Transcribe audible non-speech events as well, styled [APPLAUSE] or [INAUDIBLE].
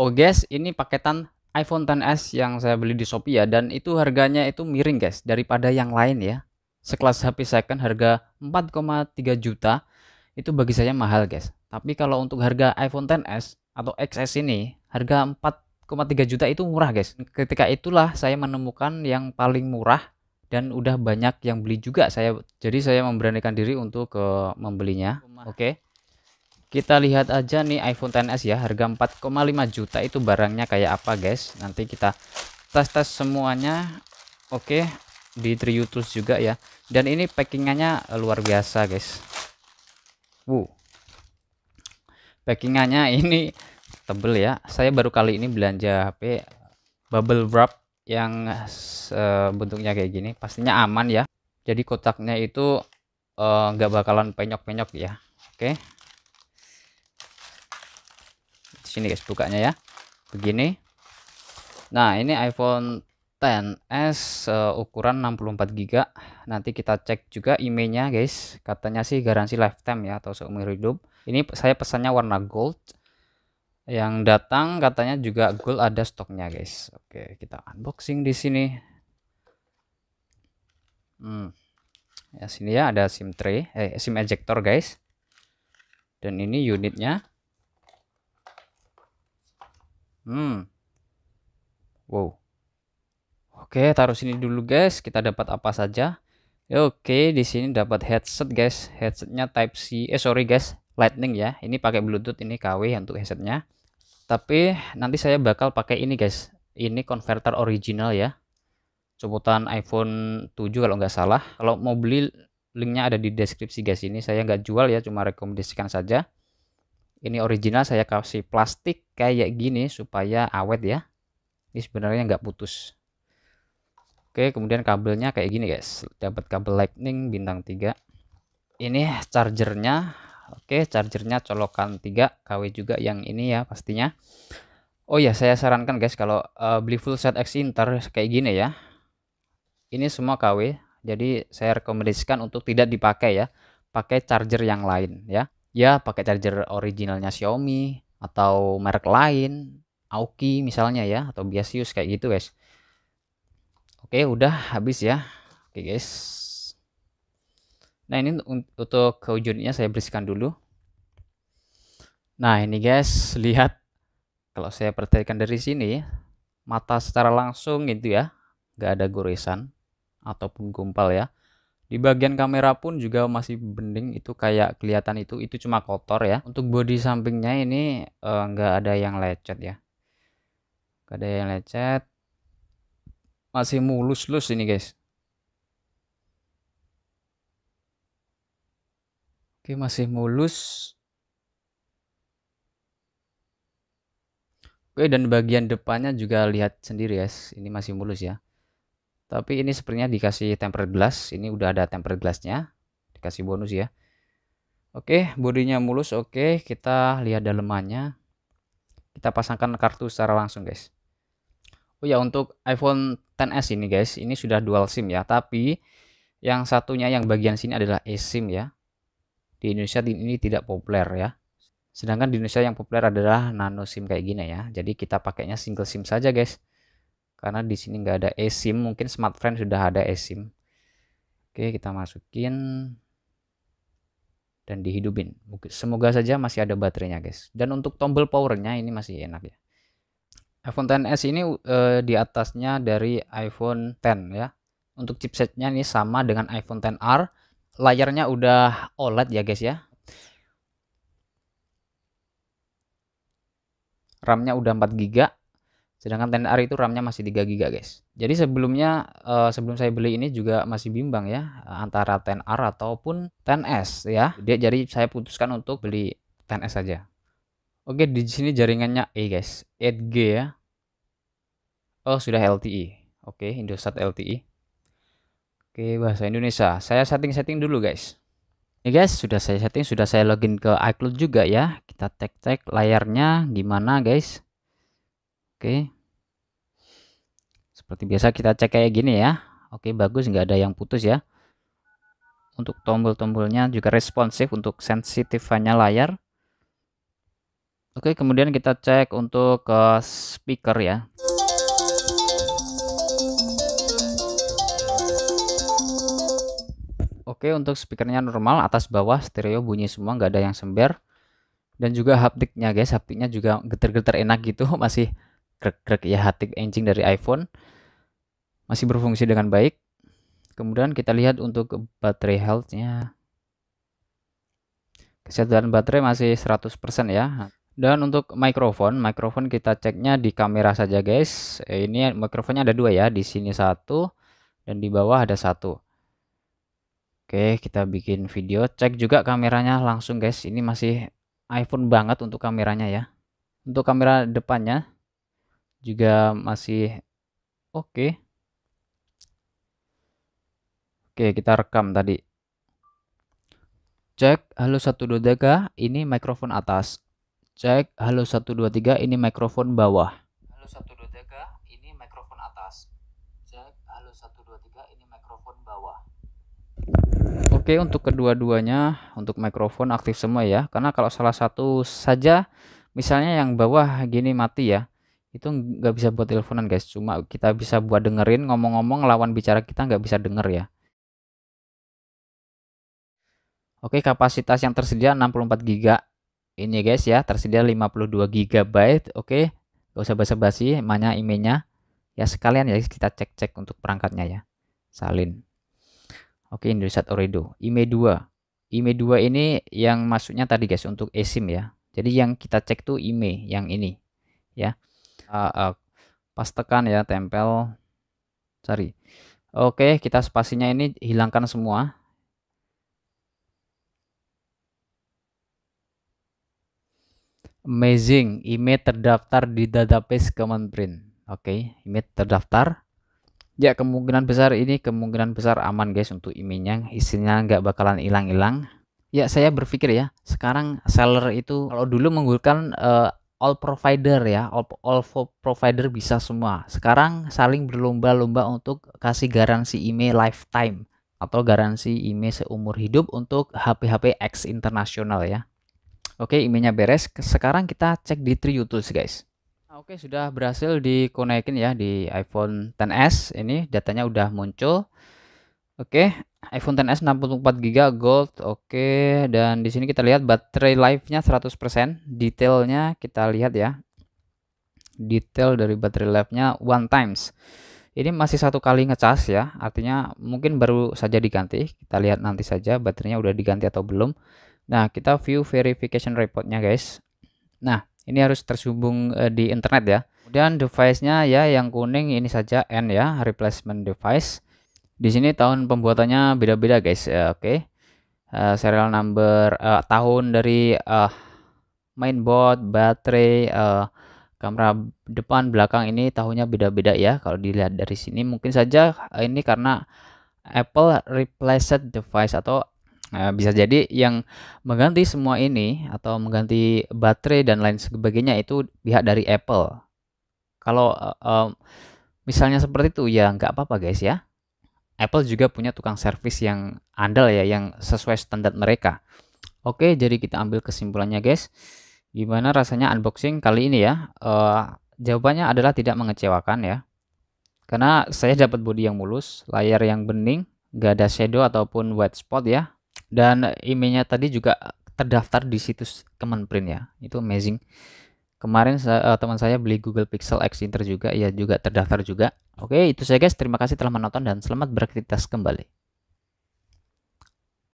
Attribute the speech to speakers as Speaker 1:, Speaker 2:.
Speaker 1: Oh guys, ini paketan iPhone XS yang saya beli di Shopee ya dan itu harganya itu miring guys daripada yang lain ya. Sekelas HP second harga 4,3 juta itu bagi saya mahal guys. Tapi kalau untuk harga iPhone XS atau XS ini harga 4,3 juta itu murah guys. Ketika itulah saya menemukan yang paling murah dan udah banyak yang beli juga saya. Jadi saya memberanikan diri untuk ke eh, membelinya. Oke. Okay kita lihat aja nih iPhone XS ya harga 4,5 juta itu barangnya kayak apa guys nanti kita tes-tes semuanya oke di di Triutus juga ya dan ini packingannya luar biasa guys wow packingannya ini tebel ya saya baru kali ini belanja HP bubble wrap yang eh, bentuknya kayak gini pastinya aman ya jadi kotaknya itu eh, nggak uh, bakalan penyok-penyok ya oke okay sini guys bukanya ya begini nah ini iPhone 10s uh, eh, ukuran 64GB nanti kita cek juga emailnya guys katanya sih garansi lifetime ya atau seumur hidup ini saya pesannya warna gold yang datang katanya juga gold ada stoknya guys oke kita unboxing di sini hmm. ya sini ya ada sim tray eh sim ejector guys dan ini unitnya Hmm. Wow. Oke, taruh sini dulu guys. Kita dapat apa saja? Ya, oke, di sini dapat headset guys. Headsetnya Type C. Eh sorry guys, Lightning ya. Ini pakai Bluetooth, ini KW untuk headsetnya. Tapi nanti saya bakal pakai ini guys. Ini converter original ya. Sebutan iPhone 7 kalau nggak salah. Kalau mau beli linknya ada di deskripsi guys ini. Saya nggak jual ya, cuma rekomendasikan saja ini original saya kasih plastik kayak gini supaya awet ya ini sebenarnya nggak putus Oke kemudian kabelnya kayak gini guys dapat kabel lightning bintang 3 ini chargernya Oke chargernya colokan 3 KW juga yang ini ya pastinya Oh ya saya sarankan guys kalau uh, beli full set X Inter kayak gini ya ini semua KW jadi saya rekomendasikan untuk tidak dipakai ya pakai charger yang lain ya ya pakai charger originalnya Xiaomi atau merek lain Aoki misalnya ya atau Biasius kayak gitu guys oke udah habis ya oke guys nah ini untuk wujudnya saya bersihkan dulu nah ini guys lihat kalau saya perhatikan dari sini mata secara langsung gitu ya nggak ada goresan ataupun gumpal ya di bagian kamera pun juga masih bening itu kayak kelihatan itu itu cuma kotor ya. Untuk body sampingnya ini enggak eh, ada yang lecet ya. Enggak ada yang lecet. Masih mulus-lus ini guys. Oke, masih mulus. Oke, dan bagian depannya juga lihat sendiri ya, Ini masih mulus ya. Tapi ini sepertinya dikasih tempered glass. Ini udah ada tempered glassnya. Dikasih bonus ya. Oke, bodinya mulus. Oke, kita lihat dalemannya. Kita pasangkan kartu secara langsung, guys. Oh ya, untuk iPhone XS ini, guys, ini sudah dual SIM ya. Tapi yang satunya yang bagian sini adalah sim ya. Di Indonesia ini tidak populer ya. Sedangkan di Indonesia yang populer adalah nano SIM kayak gini ya. Jadi kita pakainya single SIM saja, guys karena di sini nggak ada eSIM mungkin smartfren sudah ada eSIM oke kita masukin dan dihidupin semoga saja masih ada baterainya guys dan untuk tombol powernya ini masih enak ya iPhone XS ini eh, di atasnya dari iPhone X ya untuk chipsetnya ini sama dengan iPhone XR. layarnya udah OLED ya guys ya RAM-nya udah 4 GB Sedangkan 10R itu RAM-nya masih 3 GB, guys. Jadi sebelumnya eh, sebelum saya beli ini juga masih bimbang ya antara 10R ataupun 10 ya. Dia jadi saya putuskan untuk beli 10S saja. Oke, di sini jaringannya E, guys. 8G ya. Oh, sudah LTE. Oke, Indosat LTE. Oke, bahasa Indonesia. Saya setting-setting dulu, guys. Ini guys, sudah saya setting, sudah saya login ke iCloud juga ya. Kita cek-cek layarnya gimana, guys. Oke. Seperti biasa kita cek kayak gini ya. Oke, bagus nggak ada yang putus ya. Untuk tombol-tombolnya juga responsif untuk sensitifannya layar. Oke, kemudian kita cek untuk ke eh, speaker ya. Oke, untuk speakernya normal, atas bawah, stereo, bunyi semua, nggak ada yang sember. Dan juga haptiknya guys, haptiknya juga geter-geter enak gitu, [LAUGHS] masih krek-krek ya hati engine dari iPhone masih berfungsi dengan baik. Kemudian kita lihat untuk baterai health-nya. Kesehatan baterai masih 100% ya. Dan untuk mikrofon, mikrofon kita ceknya di kamera saja guys. Ini mikrofonnya ada dua ya, di sini satu dan di bawah ada satu. Oke, kita bikin video. Cek juga kameranya langsung guys. Ini masih iPhone banget untuk kameranya ya. Untuk kamera depannya juga masih oke. Oke, kita rekam tadi. Cek halo 123 ini mikrofon atas. Cek halo 123 ini mikrofon bawah. Halo 123 ini mikrofon atas. Cek halo 123 ini mikrofon bawah. Oke, untuk kedua-duanya untuk mikrofon aktif semua ya. Karena kalau salah satu saja misalnya yang bawah gini mati ya itu nggak bisa buat teleponan guys cuma kita bisa buat dengerin ngomong-ngomong lawan bicara kita nggak bisa denger ya Oke kapasitas yang tersedia 64 GB ini guys ya tersedia 52 GB oke gak usah basa-basi emanya emailnya ya sekalian ya kita cek-cek untuk perangkatnya ya salin oke Indosat Oredo IMEI 2 IMEI 2 ini yang masuknya tadi guys untuk eSIM ya jadi yang kita cek tuh IMEI e, yang ini ya uh, uh, pas tekan ya tempel cari oke kita spasinya ini hilangkan semua amazing image terdaftar di database command print oke image terdaftar ya kemungkinan besar ini kemungkinan besar aman guys untuk emailnya isinya nggak bakalan hilang-hilang ya saya berpikir ya sekarang seller itu kalau dulu menggunakan uh, eh, all provider ya, all, all provider bisa semua. Sekarang saling berlomba-lomba untuk kasih garansi IMEI e lifetime atau garansi IMEI e seumur hidup untuk HP-HP X internasional ya. Oke, emailnya beres. Sekarang kita cek di tools guys. Ah, oke, sudah berhasil dikonekin ya di iPhone 10s. Ini datanya udah muncul. Oke, iPhone XS 64GB gold. Oke, dan di sini kita lihat baterai life-nya 100%. Detailnya kita lihat ya. Detail dari baterai life-nya one times. Ini masih satu kali ngecas ya, artinya mungkin baru saja diganti. Kita lihat nanti saja baterainya udah diganti atau belum. Nah, kita view verification report-nya guys. Nah, ini harus tersambung eh, di internet ya. Dan device-nya ya yang kuning ini saja N ya, replacement device di sini tahun pembuatannya beda-beda guys. Uh, Oke. Okay. Uh, eh, serial number uh, tahun dari uh, mainboard, baterai, uh, kamera depan belakang ini tahunnya beda-beda ya. Kalau dilihat dari sini mungkin saja ini karena Apple replaced device atau Nah, bisa jadi yang mengganti semua ini atau mengganti baterai dan lain sebagainya itu pihak dari Apple. Kalau uh, misalnya seperti itu ya nggak apa-apa guys ya. Apple juga punya tukang servis yang andal ya, yang sesuai standar mereka. Oke, jadi kita ambil kesimpulannya guys. Gimana rasanya unboxing kali ini ya? Uh, jawabannya adalah tidak mengecewakan ya. Karena saya dapat bodi yang mulus, layar yang bening, gak ada shadow ataupun white spot ya. Dan emailnya tadi juga terdaftar di situs Kemenprint ya. Itu amazing. Kemarin eh, teman saya beli Google Pixel X Inter juga, ya juga terdaftar juga. Oke, itu saja guys. Terima kasih telah menonton dan selamat beraktivitas kembali.